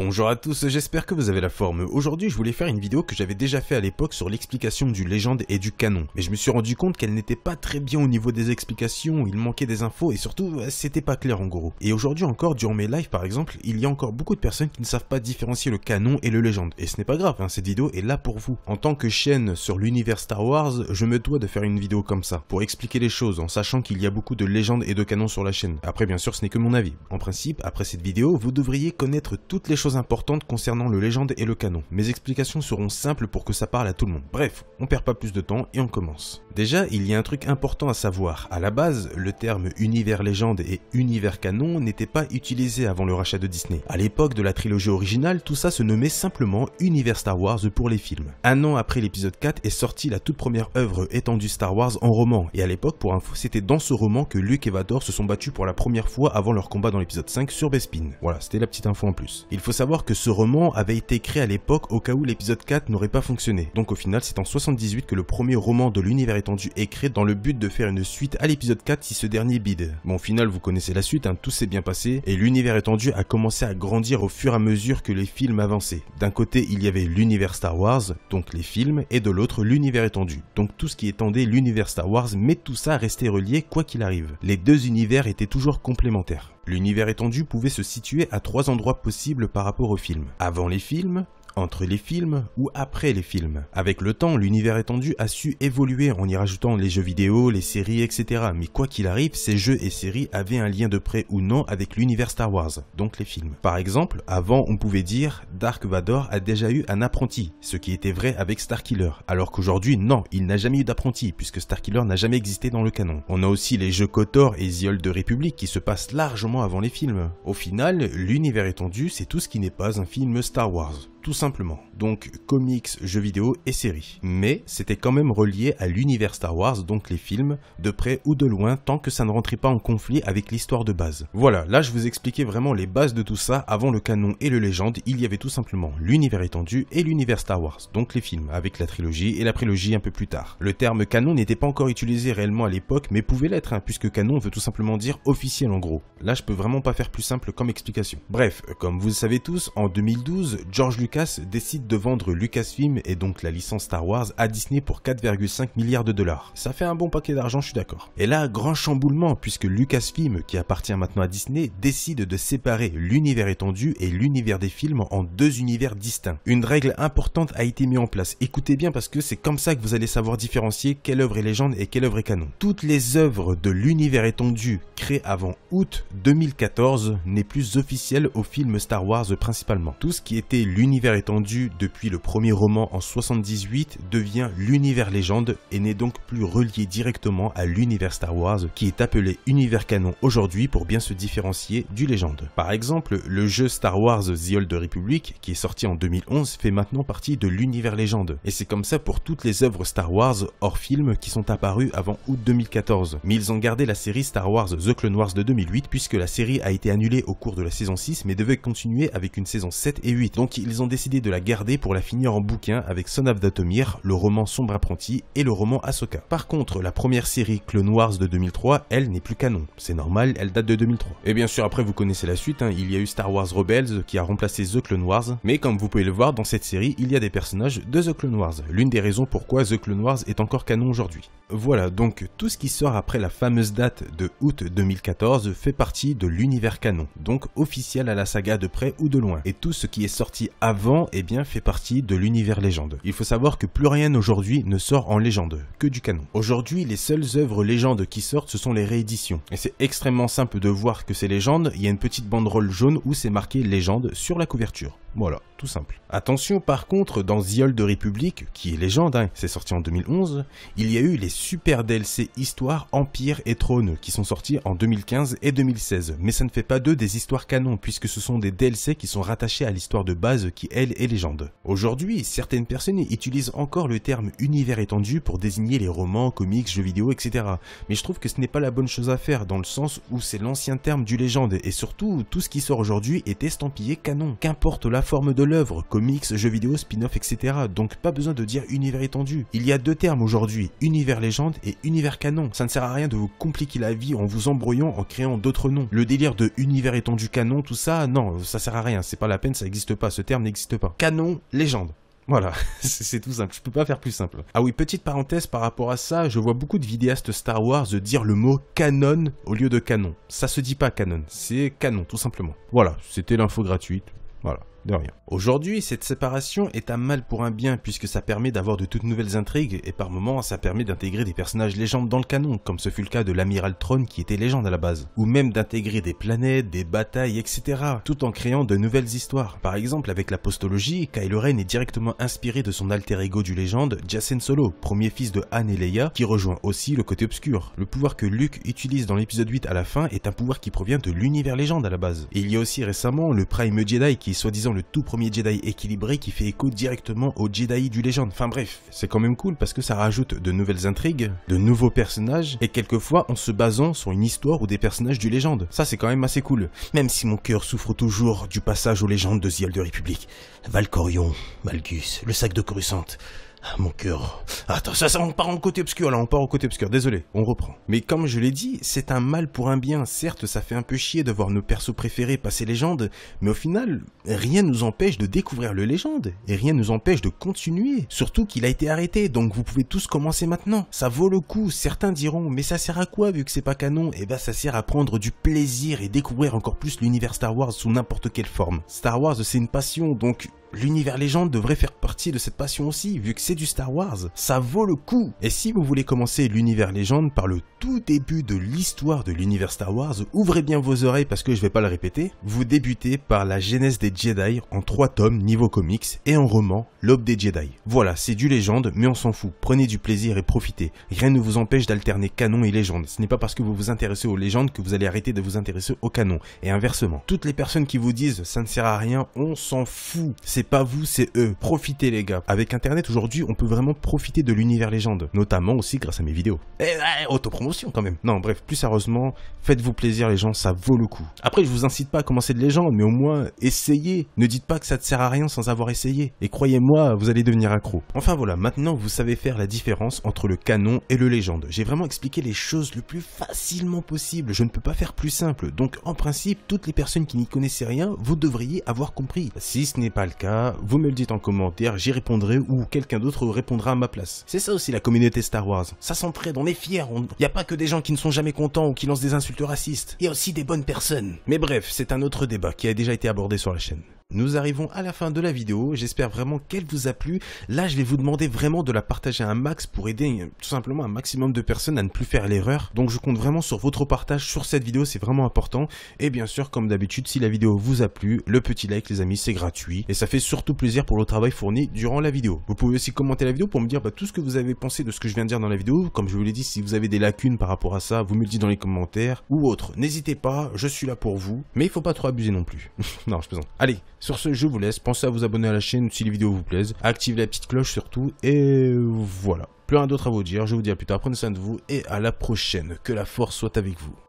Bonjour à tous, j'espère que vous avez la forme. Aujourd'hui, je voulais faire une vidéo que j'avais déjà fait à l'époque sur l'explication du légende et du canon. Mais je me suis rendu compte qu'elle n'était pas très bien au niveau des explications, il manquait des infos et surtout, euh, c'était pas clair en gros. Et aujourd'hui encore, durant mes lives par exemple, il y a encore beaucoup de personnes qui ne savent pas différencier le canon et le légende. Et ce n'est pas grave, hein, cette vidéo est là pour vous. En tant que chaîne sur l'univers Star Wars, je me dois de faire une vidéo comme ça, pour expliquer les choses, en sachant qu'il y a beaucoup de légendes et de canons sur la chaîne. Après, bien sûr, ce n'est que mon avis. En principe, après cette vidéo, vous devriez connaître toutes les choses importantes concernant le légende et le canon. Mes explications seront simples pour que ça parle à tout le monde. Bref, on perd pas plus de temps et on commence. Déjà, il y a un truc important à savoir. À la base, le terme univers légende et univers canon n'était pas utilisé avant le rachat de Disney. À l'époque de la trilogie originale, tout ça se nommait simplement univers Star Wars pour les films. Un an après l'épisode 4 est sortie la toute première œuvre étendue Star Wars en roman, et à l'époque, pour info, c'était dans ce roman que Luke et Vador se sont battus pour la première fois avant leur combat dans l'épisode 5 sur Bespin. Voilà, c'était la petite info en plus faut savoir que ce roman avait été créé à l'époque au cas où l'épisode 4 n'aurait pas fonctionné. Donc au final, c'est en 78 que le premier roman de l'univers étendu est créé dans le but de faire une suite à l'épisode 4 si ce dernier bide. Bon au final, vous connaissez la suite, hein, tout s'est bien passé et l'univers étendu a commencé à grandir au fur et à mesure que les films avançaient. D'un côté, il y avait l'univers Star Wars, donc les films, et de l'autre, l'univers étendu, donc tout ce qui étendait l'univers Star Wars, mais tout ça restait relié quoi qu'il arrive. Les deux univers étaient toujours complémentaires. L'univers étendu pouvait se situer à trois endroits possibles par rapport au film. Avant les films, entre les films ou après les films. Avec le temps, l'univers étendu a su évoluer en y rajoutant les jeux vidéo, les séries, etc. Mais quoi qu'il arrive, ces jeux et séries avaient un lien de près ou non avec l'univers Star Wars, donc les films. Par exemple, avant on pouvait dire Dark Vador a déjà eu un apprenti, ce qui était vrai avec Starkiller, alors qu'aujourd'hui non, il n'a jamais eu d'apprenti, puisque Starkiller n'a jamais existé dans le canon. On a aussi les jeux KOTOR et The de République qui se passent largement avant les films. Au final, l'univers étendu, c'est tout ce qui n'est pas un film Star Wars tout simplement. Donc comics, jeux vidéo et séries. Mais c'était quand même relié à l'univers Star Wars, donc les films, de près ou de loin, tant que ça ne rentrait pas en conflit avec l'histoire de base. Voilà, là je vous expliquais vraiment les bases de tout ça. Avant le canon et le légende, il y avait tout simplement l'univers étendu et l'univers Star Wars, donc les films, avec la trilogie et la prélogie un peu plus tard. Le terme canon n'était pas encore utilisé réellement à l'époque, mais pouvait l'être, hein, puisque canon veut tout simplement dire officiel en gros. Là je peux vraiment pas faire plus simple comme explication. Bref, comme vous le savez tous, en 2012, George Lucas Lucas décide de vendre Lucasfilm et donc la licence Star Wars à Disney pour 4,5 milliards de dollars. Ça fait un bon paquet d'argent, je suis d'accord. Et là, grand chamboulement puisque Lucasfilm, qui appartient maintenant à Disney, décide de séparer l'univers étendu et l'univers des films en deux univers distincts. Une règle importante a été mise en place. Écoutez bien parce que c'est comme ça que vous allez savoir différencier quelle œuvre est légende et quelle œuvre est canon. Toutes les œuvres de l'univers étendu créées avant août 2014 n'est plus officielle au film Star Wars principalement. Tout ce qui était l'univers L'univers étendu depuis le premier roman en 78 devient l'univers légende et n'est donc plus relié directement à l'univers Star Wars qui est appelé univers canon aujourd'hui pour bien se différencier du légende. Par exemple, le jeu Star Wars The Old Republic qui est sorti en 2011 fait maintenant partie de l'univers légende et c'est comme ça pour toutes les œuvres Star Wars hors film qui sont apparues avant août 2014. Mais ils ont gardé la série Star Wars The Clone Wars de 2008 puisque la série a été annulée au cours de la saison 6 mais devait continuer avec une saison 7 et 8 donc ils ont décidé de la garder pour la finir en bouquin avec Son of Datomir, le roman Sombre Apprenti et le roman Ahsoka. Par contre, la première série Clone Wars de 2003, elle n'est plus canon. C'est normal, elle date de 2003. Et eh bien sûr, après vous connaissez la suite, hein. il y a eu Star Wars Rebels qui a remplacé The Clone Wars, mais comme vous pouvez le voir, dans cette série, il y a des personnages de The Clone Wars, l'une des raisons pourquoi The Clone Wars est encore canon aujourd'hui. Voilà, donc tout ce qui sort après la fameuse date de août 2014 fait partie de l'univers canon, donc officiel à la saga de près ou de loin, et tout ce qui est sorti avant avant, eh bien, fait partie de l'univers légende. Il faut savoir que plus rien aujourd'hui ne sort en légende, que du canon. Aujourd'hui, les seules œuvres légendes qui sortent, ce sont les rééditions. Et c'est extrêmement simple de voir que c'est légende, il y a une petite banderole jaune où c'est marqué légende sur la couverture. Voilà, tout simple. Attention par contre, dans The de République, qui est légende, hein, c'est sorti en 2011, il y a eu les super DLC Histoire, Empire et Trône, qui sont sortis en 2015 et 2016, mais ça ne fait pas d'eux des histoires canon, puisque ce sont des DLC qui sont rattachés à l'histoire de base qui, elle, est légende. Aujourd'hui, certaines personnes utilisent encore le terme univers étendu pour désigner les romans, comics, jeux vidéo, etc. Mais je trouve que ce n'est pas la bonne chose à faire, dans le sens où c'est l'ancien terme du légende, et surtout, tout ce qui sort aujourd'hui est estampillé canon, qu'importe la forme de l'œuvre, comics, jeux vidéo, spin-off, etc. Donc pas besoin de dire univers étendu. Il y a deux termes aujourd'hui, univers légende et univers canon. Ça ne sert à rien de vous compliquer la vie en vous embrouillant en créant d'autres noms. Le délire de univers étendu canon, tout ça, non, ça sert à rien, c'est pas la peine, ça n'existe pas, ce terme n'existe pas. Canon, légende. Voilà, c'est tout simple, je peux pas faire plus simple. Ah oui, petite parenthèse par rapport à ça, je vois beaucoup de vidéastes Star Wars dire le mot canon au lieu de canon. Ça se dit pas canon, c'est canon tout simplement. Voilà, c'était l'info gratuite, voilà. De rien. Aujourd'hui, cette séparation est un mal pour un bien puisque ça permet d'avoir de toutes nouvelles intrigues et par moments ça permet d'intégrer des personnages légendes dans le canon, comme ce fut le cas de l'amiral Tron qui était légende à la base, ou même d'intégrer des planètes, des batailles, etc., tout en créant de nouvelles histoires. Par exemple, avec la postologie, Kylo Ren est directement inspiré de son alter ego du légende, Jacen Solo, premier fils de Han et Leia, qui rejoint aussi le côté obscur. Le pouvoir que Luke utilise dans l'épisode 8 à la fin est un pouvoir qui provient de l'univers légende à la base. il y a aussi récemment le Prime Jedi qui est soi-disant le tout premier Jedi équilibré qui fait écho directement au Jedi du légende. Enfin bref, c'est quand même cool parce que ça rajoute de nouvelles intrigues, de nouveaux personnages, et quelquefois en se basant sur une histoire ou des personnages du légende. Ça c'est quand même assez cool. Même si mon cœur souffre toujours du passage aux légendes de The de République. Valkorion Malgus, le sac de Coruscant, ah, mon cœur. Attends, ça, ça, on part en côté obscur, là, on part en côté obscur, désolé, on reprend. Mais comme je l'ai dit, c'est un mal pour un bien. Certes, ça fait un peu chier de voir nos persos préférés passer légende, mais au final, rien ne nous empêche de découvrir le légende, et rien ne nous empêche de continuer. Surtout qu'il a été arrêté, donc vous pouvez tous commencer maintenant. Ça vaut le coup, certains diront, mais ça sert à quoi vu que c'est pas canon Eh bah, ça sert à prendre du plaisir et découvrir encore plus l'univers Star Wars sous n'importe quelle forme. Star Wars, c'est une passion, donc l'univers légende devrait faire partie de cette passion aussi, vu que c'est du Star Wars. Ça vaut le coup. Et si vous voulez commencer l'univers légende par le tout début de l'histoire de l'univers Star Wars, ouvrez bien vos oreilles parce que je vais pas le répéter. Vous débutez par la genèse des Jedi en trois tomes niveau comics et en roman L'aube des Jedi. Voilà, c'est du légende, mais on s'en fout. Prenez du plaisir et profitez. Rien ne vous empêche d'alterner canon et légende. Ce n'est pas parce que vous vous intéressez aux légendes que vous allez arrêter de vous intéresser au canon. Et inversement, toutes les personnes qui vous disent ça ne sert à rien, on s'en fout c'est pas vous, c'est eux. Profitez les gars. Avec internet aujourd'hui, on peut vraiment profiter de l'univers légende, notamment aussi grâce à mes vidéos. Eh ouais, autopromotion quand même. Non, bref, plus heureusement faites-vous plaisir les gens, ça vaut le coup. Après, je vous incite pas à commencer de légende, mais au moins essayez. Ne dites pas que ça ne sert à rien sans avoir essayé. Et croyez-moi, vous allez devenir accro. Enfin voilà, maintenant vous savez faire la différence entre le canon et le légende. J'ai vraiment expliqué les choses le plus facilement possible. Je ne peux pas faire plus simple. Donc en principe, toutes les personnes qui n'y connaissaient rien, vous devriez avoir compris. Si ce n'est pas le cas, vous me le dites en commentaire, j'y répondrai ou quelqu'un d'autre répondra à ma place. C'est ça aussi la communauté Star Wars. Ça s'entraide, on est fiers, il n'y a pas que des gens qui ne sont jamais contents ou qui lancent des insultes racistes. Il y a aussi des bonnes personnes. Mais bref, c'est un autre débat qui a déjà été abordé sur la chaîne. Nous arrivons à la fin de la vidéo, j'espère vraiment qu'elle vous a plu. Là, je vais vous demander vraiment de la partager un max pour aider euh, tout simplement un maximum de personnes à ne plus faire l'erreur. Donc je compte vraiment sur votre partage sur cette vidéo, c'est vraiment important. Et bien sûr, comme d'habitude, si la vidéo vous a plu, le petit like les amis, c'est gratuit. Et ça fait surtout plaisir pour le travail fourni durant la vidéo. Vous pouvez aussi commenter la vidéo pour me dire bah, tout ce que vous avez pensé de ce que je viens de dire dans la vidéo. Comme je vous l'ai dit, si vous avez des lacunes par rapport à ça, vous me le dites dans les commentaires ou autre. N'hésitez pas, je suis là pour vous. Mais il faut pas trop abuser non plus. non, je plaisante. Allez sur ce, je vous laisse. Pensez à vous abonner à la chaîne si les vidéos vous plaisent. Activez la petite cloche surtout. Et voilà. Plus d'autres à vous dire. Je vous dis à plus tard. Prenez soin de vous et à la prochaine. Que la force soit avec vous.